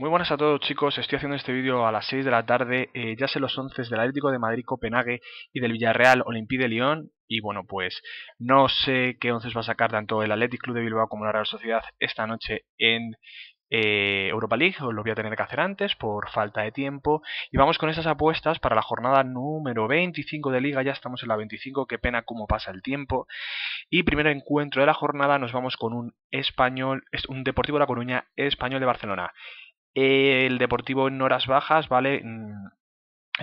Muy buenas a todos chicos, estoy haciendo este vídeo a las 6 de la tarde, eh, ya sé los 11 del Atlético de Madrid, Copenhague y del Villarreal Olympique de Lyon y bueno pues no sé qué 11 va a sacar tanto el Athletic Club de Bilbao como la Real Sociedad esta noche en eh, Europa League, os lo voy a tener que hacer antes por falta de tiempo. Y vamos con esas apuestas para la jornada número 25 de Liga, ya estamos en la 25, qué pena cómo pasa el tiempo. Y primer encuentro de la jornada nos vamos con un español, un Deportivo de La Coruña, español de Barcelona el Deportivo en horas bajas, ¿vale? Mm,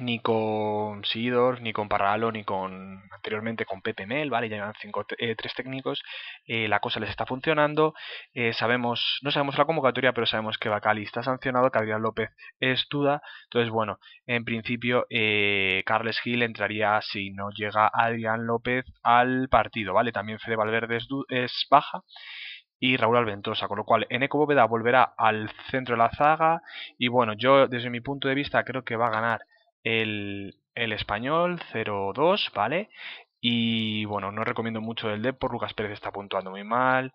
ni con Sidor, ni con Parralo, ni con anteriormente con Pepe Mel, ¿vale? Ya llevan cinco, eh, tres técnicos, eh, la cosa les está funcionando. Eh, sabemos, no sabemos la convocatoria, pero sabemos que Bacali está sancionado, que Adrián López es duda. Entonces, bueno, en principio, Carles Gil entraría si no llega Adrián López al partido, ¿vale? También Fede Valverde es baja y Raúl Alventosa, con lo cual eco Bóveda volverá al centro de la zaga y bueno, yo desde mi punto de vista creo que va a ganar el, el español 0-2, ¿vale? Y bueno, no recomiendo mucho el Depor, Lucas Pérez está puntuando muy mal,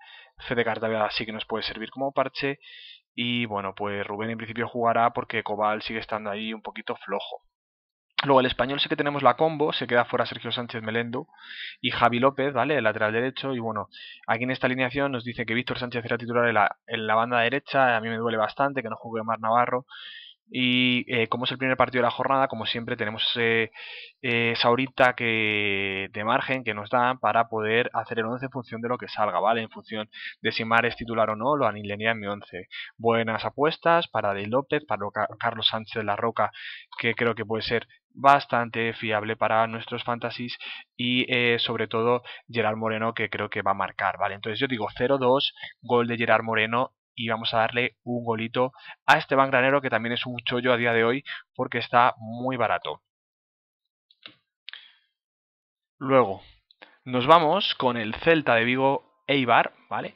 Fede Cartavia sí que nos puede servir como parche y bueno, pues Rubén en principio jugará porque Cobal sigue estando ahí un poquito flojo. Luego el español sé que tenemos la combo, se queda fuera Sergio Sánchez Melendo y Javi López, ¿vale? El lateral derecho. Y bueno, aquí en esta alineación nos dice que Víctor Sánchez era titular en la, banda derecha, a mí me duele bastante que no juegue Mar Navarro. Y eh, como es el primer partido de la jornada, como siempre, tenemos eh, esa horita que, de margen que nos dan para poder hacer el 11 en función de lo que salga, ¿vale? En función de si Mar es titular o no, lo alinearía en mi 11. Buenas apuestas para Dale López, para Carlos Sánchez de la Roca, que creo que puede ser bastante fiable para nuestros fantasies y eh, sobre todo Gerard Moreno que creo que va a marcar, ¿vale? Entonces yo digo 0-2, gol de Gerard Moreno y vamos a darle un golito a este Granero, que también es un chollo a día de hoy porque está muy barato. Luego, nos vamos con el Celta de Vigo Eibar, ¿vale?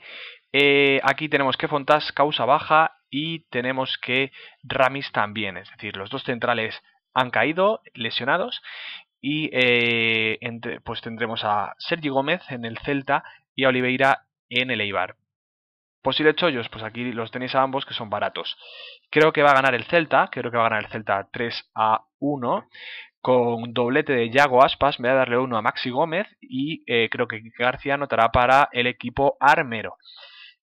Eh, aquí tenemos que Fontas causa baja y tenemos que Ramis también, es decir, los dos centrales han caído lesionados y eh, pues tendremos a Sergi Gómez en el Celta y a Oliveira en el Eibar. Posibles chollos, pues aquí los tenéis a ambos que son baratos. Creo que va a ganar el Celta, creo que va a ganar el Celta 3 a 1 con doblete de Yago Aspas, voy a darle uno a Maxi Gómez y eh, creo que García anotará para el equipo armero.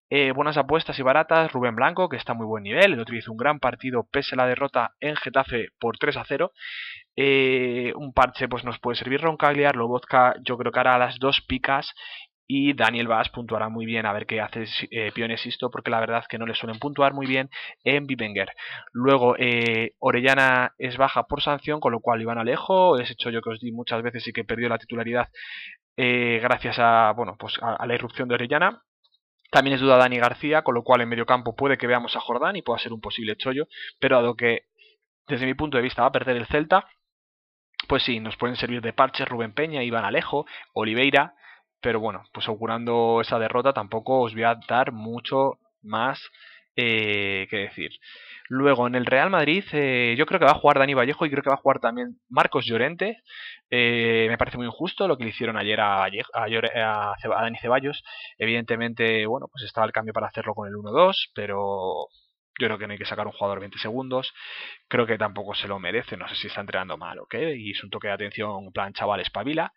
Eh, buenas apuestas y baratas, Rubén Blanco, que está muy buen nivel, el utiliza un gran partido pese a la derrota en Getafe por 3 a 0. Eh, un parche pues nos puede servir Roncagliar, vozca, yo creo que hará las dos picas y Daniel Vaz puntuará muy bien a ver qué hace eh, Pionesisto porque la verdad que no le suelen puntuar muy bien en Bivenger. Luego eh, Orellana es baja por sanción, con lo cual Iván Alejo, es hecho yo que os di muchas veces y que perdió la titularidad eh, gracias a, bueno, pues a, la irrupción de Orellana. También es duda Dani García, con lo cual en medio campo puede que veamos a Jordán y pueda ser un posible chollo, pero dado que desde mi punto de vista va a perder el Celta, pues sí, nos pueden servir de parches Rubén Peña, Iván Alejo, Oliveira, pero bueno, pues augurando esa derrota tampoco os voy a dar mucho más eh, que decir. Luego, en el Real Madrid, eh, yo creo que va a jugar Dani Vallejo y creo que va a jugar también Marcos Llorente. Eh, me parece muy injusto lo que le hicieron ayer a, Dani Ceballos. Evidentemente, bueno, pues estaba el cambio para hacerlo con el 1-2, pero yo creo que no hay que sacar un jugador 20 segundos. Creo que tampoco se lo merece. No sé si está entrenando mal o qué. Y es un toque de atención, en plan chaval, espabila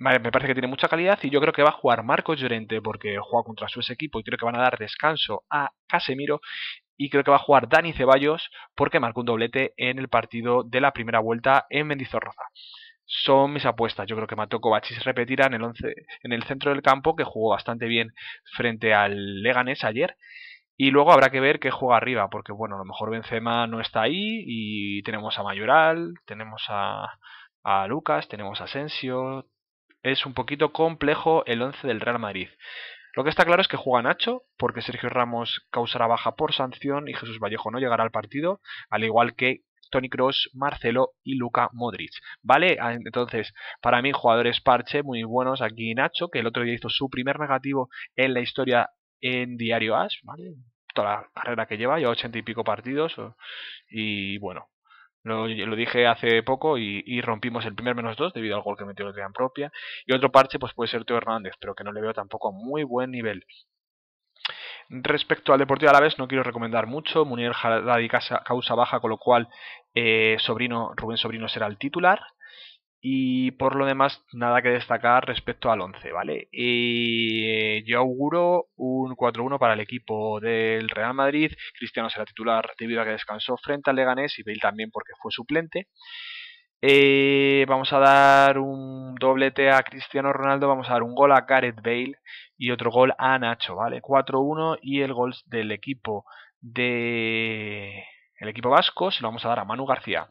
me parece que tiene mucha calidad y yo creo que va a jugar Marcos Llorente porque juega contra su equipo y creo que van a dar descanso a Casemiro y creo que va a jugar Dani Ceballos porque marcó un doblete en el partido de la primera vuelta en Mendizorroza. Son mis apuestas. Yo creo que Mateo Kovacic repetirá en el, once, en el centro del campo, que jugó bastante bien frente al Leganés ayer. Y luego habrá que ver qué juega arriba, porque bueno, a lo mejor Benzema no está ahí y tenemos a Mayoral, tenemos a, a Lucas, tenemos a Asensio, es un poquito complejo el 11 del Real Madrid. Lo que está claro es que juega Nacho, porque Sergio Ramos causará baja por sanción y Jesús Vallejo no llegará al partido, al igual que Tony Cross, Marcelo y Luca Modric. ¿Vale? Ah, entonces, para mí, jugadores parche muy buenos. Aquí Nacho, que el otro día hizo su primer negativo en la historia en Diario Ash, ¿vale? Toda la carrera que lleva, ya ochenta y pico partidos. Y bueno, lo, dije hace poco y, rompimos el primer menos dos debido al gol que metió el gran propia. Y otro parche pues puede ser Teo Hernández, pero que no le veo tampoco a muy buen nivel. Respecto al Deportivo Alavés, no quiero recomendar mucho. Munier Jaladi causa baja, con lo cual eh, Sobrino, Rubén Sobrino será el titular. Y por lo demás, nada que destacar respecto al 11, ¿vale? Y eh, yo auguro un 4-1 para el equipo del Real Madrid. Cristiano será titular debido a que descansó frente al Leganés y Bale también porque fue suplente. Eh, vamos a dar un doblete a Cristiano Ronaldo, vamos a dar un gol a Gareth Bale y otro gol a Nacho, ¿vale? 4-1 y el gol del equipo de el equipo vasco se lo vamos a dar a Manu García.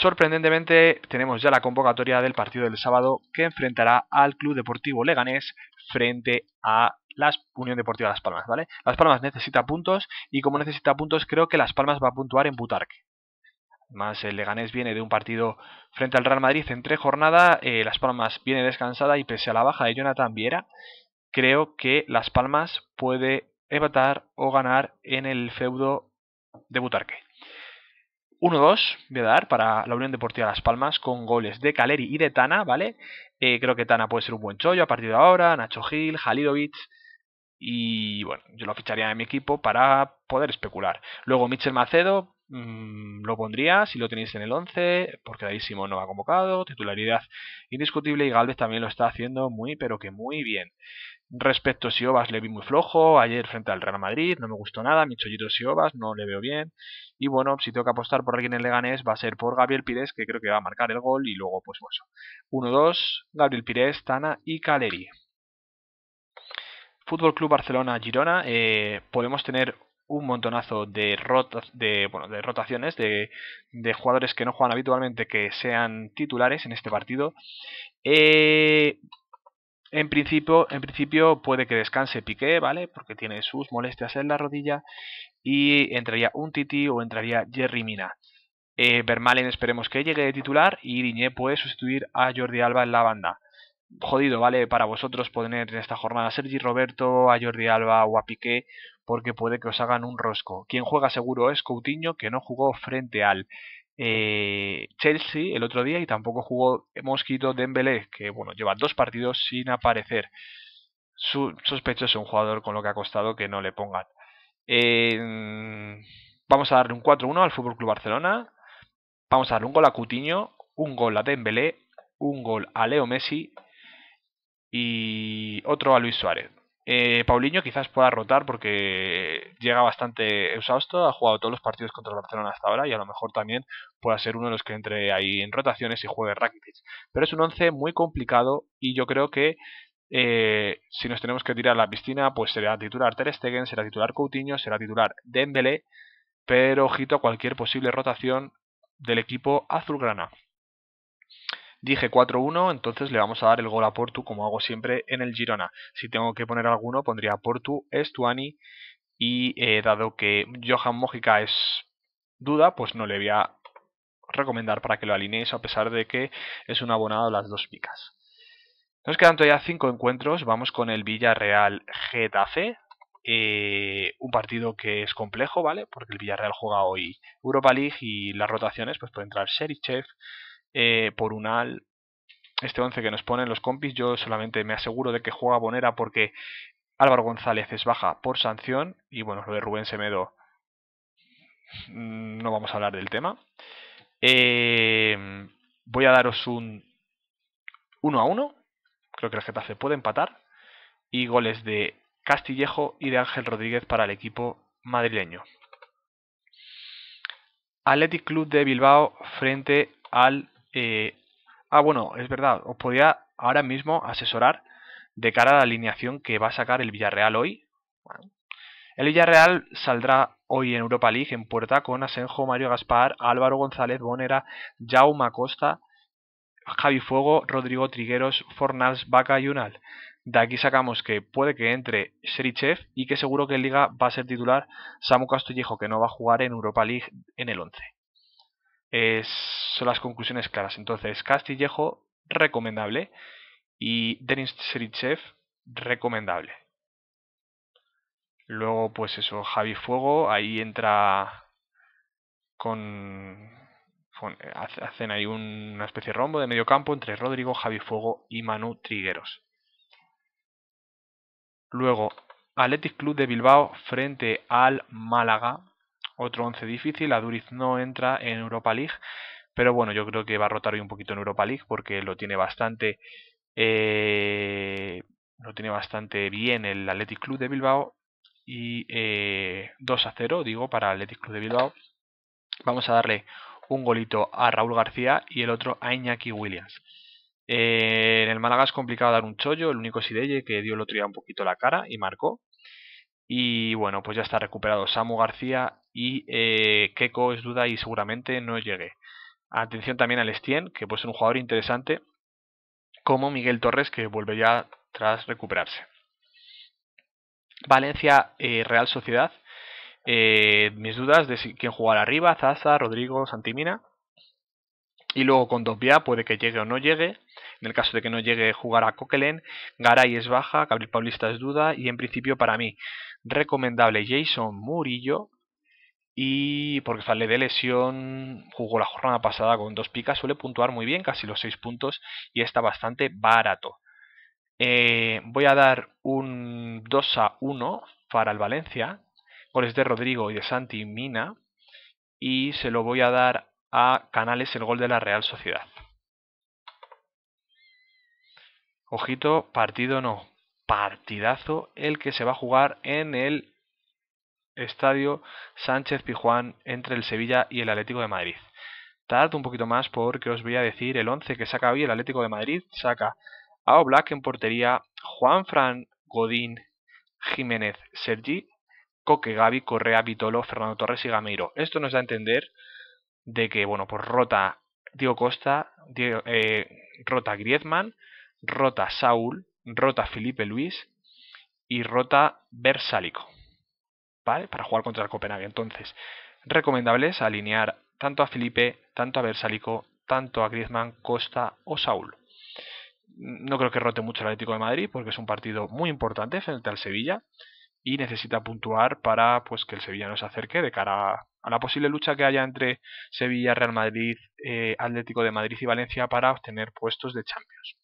Sorprendentemente, tenemos ya la convocatoria del partido del sábado que enfrentará al Club Deportivo Leganés frente a la Unión Deportiva Las Palmas, ¿vale? Las Palmas necesita puntos y como necesita puntos creo que Las Palmas va a puntuar en Butarque. Además, el Leganés viene de un partido frente al Real Madrid en tres jornadas, eh, Las Palmas viene descansada y pese a la baja de Jonathan Viera, creo que Las Palmas puede evatar o ganar en el feudo de Butarque. 1-2 voy a dar para la Unión Deportiva Las Palmas con goles de Caleri y de Tana, ¿vale? Eh, creo que Tana puede ser un buen chollo a partir de ahora, Nacho Gil, Jalilovic, y bueno, yo lo ficharía en mi equipo para poder especular. Luego Michel Macedo mm, lo pondría si lo tenéis en el 11, porque Simón no va convocado, titularidad indiscutible y Galvez también lo está haciendo muy pero que muy bien. Respecto a Siobas le vi muy flojo, ayer frente al Real Madrid, no me gustó nada, mi chollito Siobas no le veo bien. Y bueno, si tengo que apostar por alguien en Leganés va a ser por Gabriel Pires, que creo que va a marcar el gol y luego pues eso. 1-2, Gabriel Pires, Tana y Caleri. Fútbol Club Barcelona Girona, eh, podemos tener un montonazo de, de, de rotaciones de, de, jugadores que no juegan habitualmente que sean titulares en este partido. Eh, en principio, en principio puede que descanse Piqué, ¿vale? Porque tiene sus molestias en la rodilla y entraría un Titi o entraría Jerry Mina. Vermalen eh, esperemos que llegue de titular y Iniesta puede sustituir a Jordi Alba en la banda. Jodido, ¿vale? Para vosotros poner en esta jornada a Sergi Roberto, a Jordi Alba o a Piqué, porque puede que os hagan un rosco. Quien juega seguro es Coutinho, que no jugó frente al eh, Chelsea el otro día y tampoco jugó Mosquito Dembélé, que bueno, lleva dos partidos sin aparecer. Su, es un jugador con lo que ha costado que no le pongan. vamos a darle un 4-1 al FC Barcelona. Vamos a darle un gol a Cutiño, un gol a Dembélé, un gol a Leo Messi y otro a Luis Suárez. Eh, Paulinho quizás pueda rotar porque llega bastante exhausto, ha jugado todos los partidos contra el Barcelona hasta ahora y a lo mejor también pueda ser uno de los que entre ahí en rotaciones y juegue Rakitic. Pero es un once muy complicado y yo creo que eh, si nos tenemos que tirar a la piscina, pues será titular Ter Stegen, será titular Coutinho, será titular Dembélé, pero ojito a cualquier posible rotación del equipo azulgrana. Dije 4-1, entonces le vamos a dar el gol a Portu, como hago siempre en el Girona. Si tengo que poner alguno, pondría Portu, Estuani, y eh, dado que Johan Mojica es duda, pues no le voy a recomendar para que lo alineéis, a pesar de que es un abonado las dos picas. Nos quedan todavía cinco encuentros, vamos con el Villarreal Getafe, eh, un partido que es complejo, ¿vale? Porque el Villarreal juega hoy Europa League y las rotaciones, pues puede entrar Sherichev, eh, por un al Este 11 que nos ponen los compis, yo solamente me aseguro de que juega Bonera porque Álvaro González es baja por sanción. Y bueno, lo de Rubén Semedo mm, no vamos a hablar del tema. Em, voy a daros un 1 a 1. Creo que el se puede empatar. Y goles de Castillejo y de Ángel Rodríguez para el equipo madrileño. Athletic Club de Bilbao frente al eh, ah, bueno, es verdad, os podía ahora mismo asesorar de cara a la alineación que va a sacar el Villarreal hoy. el Villarreal saldrá hoy en Europa League en puerta con Asenjo, Mario Gaspar, Álvaro González, Bonera, Jaume Acosta, Javi Fuego, Rodrigo Trigueros, Fornals, Baca y Unal. De aquí sacamos que puede que entre Serichev y que seguro que en Liga va a ser titular Samu Castillejo, que no va a jugar en Europa League en el 11 son las conclusiones claras. Entonces, Castillejo, recomendable. Y Denis Serichev, recomendable. Luego, pues eso, Javi Fuego, ahí entra con, con... hacen ahí una especie de rombo de medio campo entre Rodrigo, Javi Fuego y Manu Trigueros. Luego, Athletic Club de Bilbao frente al Málaga. Otro 11 difícil, Aduriz no entra en Europa League, pero bueno, yo creo que va a rotar hoy un poquito en Europa League porque lo tiene bastante... Eh, tiene bastante bien el Athletic Club de Bilbao y 2 eh, a 0, digo, para el Athletic Club de Bilbao. Vamos a darle un golito a Raúl García y el otro a Iñaki Williams. Eh, en el Málaga es complicado dar un chollo, el único sidelle que dio el otro día un poquito la cara y marcó. Y bueno, pues ya está recuperado Samu García y eh, Keiko es duda y seguramente no llegue. Atención también al Estien, que puede ser un jugador interesante, como Miguel Torres, que vuelve ya tras recuperarse. Valencia eh, Real Sociedad. Eh, mis dudas de si, quién jugará arriba, Zaza, Rodrigo, Santimina. Y luego con Dobia puede que llegue o no llegue. En el caso de que no llegue, jugará Coquelén Garay es baja, Gabriel Paulista es duda. Y en principio para mí, recomendable Jason Murillo. Y porque sale de lesión, jugó la jornada pasada con dos picas, suele puntuar muy bien, casi los seis puntos, y está bastante barato. Eh, voy a dar un 2 a 1 para el Valencia, goles de Rodrigo y de Santi Mina, y se lo voy a dar a Canales el gol de la Real Sociedad. Ojito, partido no, partidazo el que se va a jugar en el Estadio Sánchez Pijuán entre el Sevilla y el Atlético de Madrid. Tardo un poquito más porque os voy a decir el 11 que saca hoy el Atlético de Madrid. Saca a Oblak en portería, Juan Fran, Godín, Jiménez, Sergi, Coque, Gaby, Correa, Vitolo, Fernando Torres y Gameiro. Esto nos da a entender de que, bueno, pues rota Diego Costa, eh, rota Griezmann, rota Saúl, rota Felipe Luis y rota Bersálico. ¿Vale? Para jugar contra el Copenhague. Entonces, recomendable es alinear tanto a Felipe, tanto a Bersálico, tanto a Griezmann, Costa o Saúl. No creo que rote mucho el Atlético de Madrid porque es un partido muy importante frente al Sevilla y necesita puntuar para pues que el Sevilla no se acerque de cara a la posible lucha que haya entre Sevilla, Real Madrid, eh, Atlético de Madrid y Valencia para obtener puestos de Champions.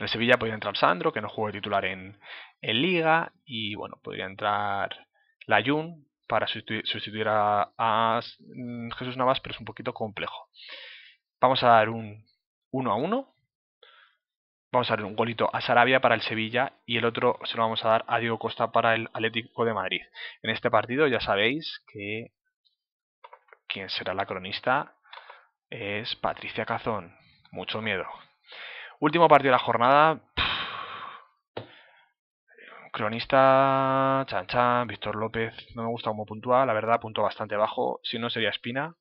En el Sevilla podría entrar Sandro, que no juega titular en, el Liga. Y bueno, podría entrar Layun para sustituir, a, mm, Jesús Navas, pero es un poquito complejo. Vamos a dar un 1 a 1. Vamos a dar un golito a Sarabia para el Sevilla y el otro se lo vamos a dar a Diego Costa para el Atlético de Madrid. En este partido ya sabéis que quien será la cronista es Patricia Cazón. Mucho miedo. Último partido de la jornada. Cronista, Chan Víctor López, no me gusta cómo puntúa, la verdad punto bastante bajo, si no sería Espina,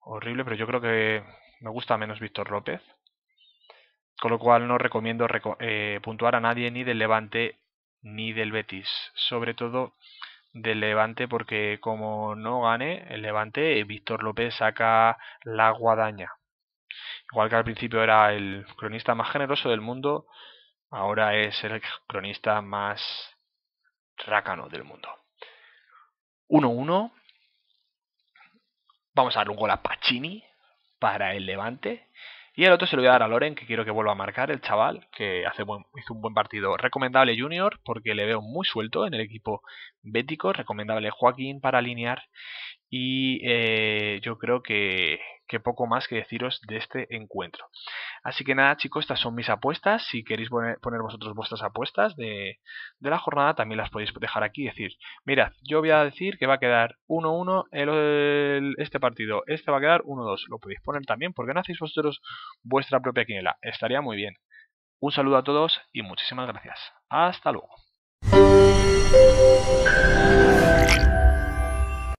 horrible, pero yo creo que me gusta menos Víctor López, con lo cual no recomiendo eh, puntuar a nadie ni del Levante ni del Betis, sobre todo del Levante porque como no gane el Levante, Víctor López saca la guadaña. Igual que al principio era el cronista más generoso del mundo, ahora es el cronista más rácano del mundo. 1-1. Vamos a dar un gol a Pacini para el Levante. Y el otro se lo voy a dar a Loren, que quiero que vuelva a marcar, el chaval, que hace hizo un buen partido. Recomendable Junior, porque le veo muy suelto en el equipo bético. Recomendable Joaquín para alinear y eh, yo creo que, poco más que deciros de este encuentro. Así que nada, chicos, estas son mis apuestas. Si queréis poner, vosotros vuestras apuestas de, de, la jornada, también las podéis dejar aquí decir, mirad, yo voy a decir que va a quedar 1-1 el, este partido, este va a quedar 1-2. Lo podéis poner también, porque no hacéis vosotros vuestra propia quinela. Estaría muy bien. Un saludo a todos y muchísimas gracias. Hasta luego.